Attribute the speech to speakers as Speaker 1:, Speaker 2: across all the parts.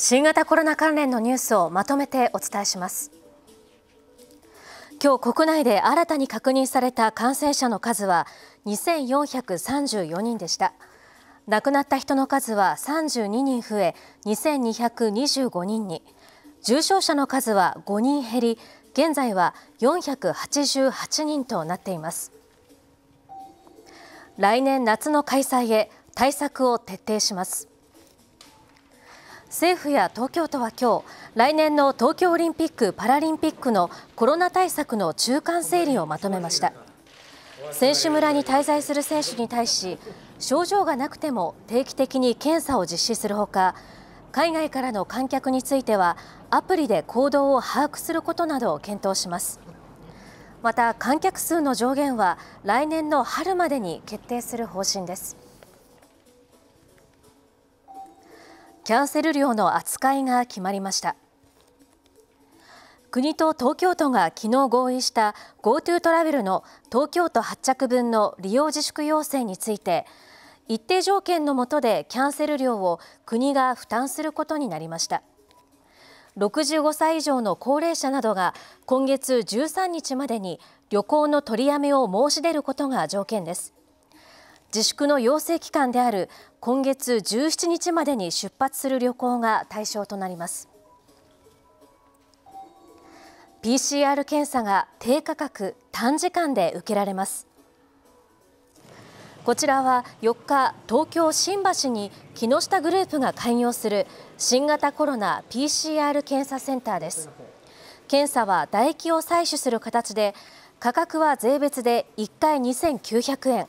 Speaker 1: 新型コロナ関連のニュースをまとめてお伝えします今日国内で新たに確認された感染者の数は2434人でした亡くなった人の数は32人増え2225人に重症者の数は5人減り現在は488人となっています来年夏の開催へ対策を徹底します政府や東京都は今日来年の東京オリンピック・パラリンピックのコロナ対策の中間整理をまとめました選手村に滞在する選手に対し症状がなくても定期的に検査を実施するほか海外からの観客についてはアプリで行動を把握することなどを検討しますまた観客数の上限は来年の春までに決定する方針ですキャンセル料の扱いが決まりました国と東京都が昨日合意した GoTo トラベルの東京都発着分の利用自粛要請について一定条件の下でキャンセル料を国が負担することになりました65歳以上の高齢者などが今月13日までに旅行の取りやめを申し出ることが条件です自粛の要請期間である今月17日までに出発する旅行が対象となります PCR 検査が低価格短時間で受けられますこちらは4日東京新橋に木下グループが開業する新型コロナ PCR 検査センターです検査は唾液を採取する形で価格は税別で1回2900円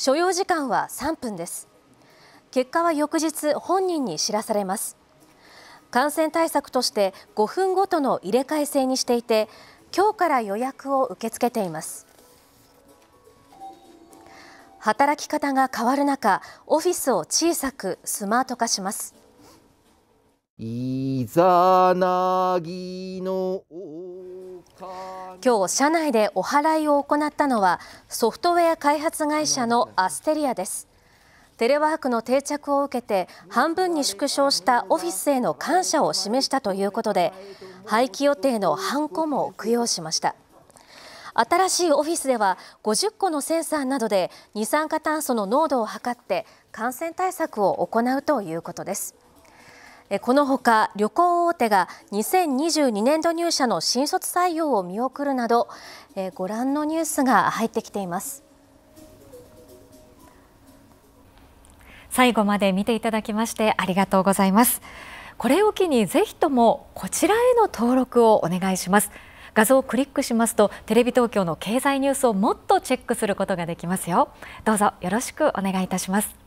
Speaker 1: 所要時間は3分です結果は翌日本人に知らされます感染対策として5分ごとの入れ替え制にしていて今日から予約を受け付けています働き方が変わる中オフィスを小さくスマート化しますイザナギの今日社内でお祓いを行ったのはソフトウェア開発会社のアステリアですテレワークの定着を受けて半分に縮小したオフィスへの感謝を示したということで廃棄予定のハンコも供養しました新しいオフィスでは50個のセンサーなどで二酸化炭素の濃度を測って感染対策を行うということですこのほか旅行大手が2022年度入社の新卒採用を見送るなどご覧のニュースが入ってきています最後まで見ていただきましてありがとうございますこれを機にぜひともこちらへの登録をお願いします画像をクリックしますとテレビ東京の経済ニュースをもっとチェックすることができますよどうぞよろしくお願いいたします